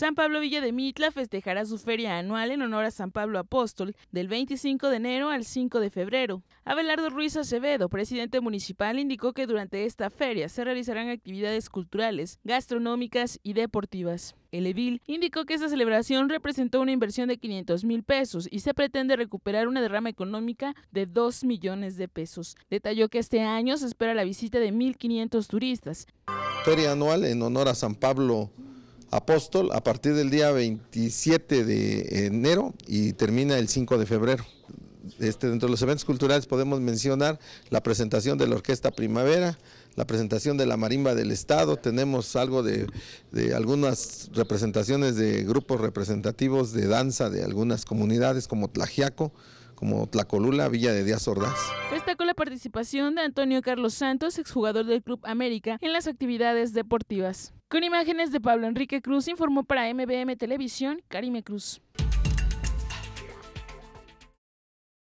San Pablo Villa de Mitla festejará su feria anual en honor a San Pablo Apóstol del 25 de enero al 5 de febrero. Abelardo Ruiz Acevedo, presidente municipal, indicó que durante esta feria se realizarán actividades culturales, gastronómicas y deportivas. El Evil indicó que esta celebración representó una inversión de 500 mil pesos y se pretende recuperar una derrama económica de 2 millones de pesos. Detalló que este año se espera la visita de 1.500 turistas. Feria anual en honor a San Pablo Apóstol a partir del día 27 de enero y termina el 5 de febrero. Este, dentro de los eventos culturales podemos mencionar la presentación de la Orquesta Primavera, la presentación de la Marimba del Estado, tenemos algo de, algunas representaciones de grupos representativos de danza de algunas comunidades como Tlajiaco, como Tlacolula, Villa de Díaz Ordaz. Destacó la participación de Antonio Carlos Santos, exjugador del Club América, en las actividades deportivas. Con imágenes de Pablo Enrique Cruz informó para MBM Televisión Karime Cruz.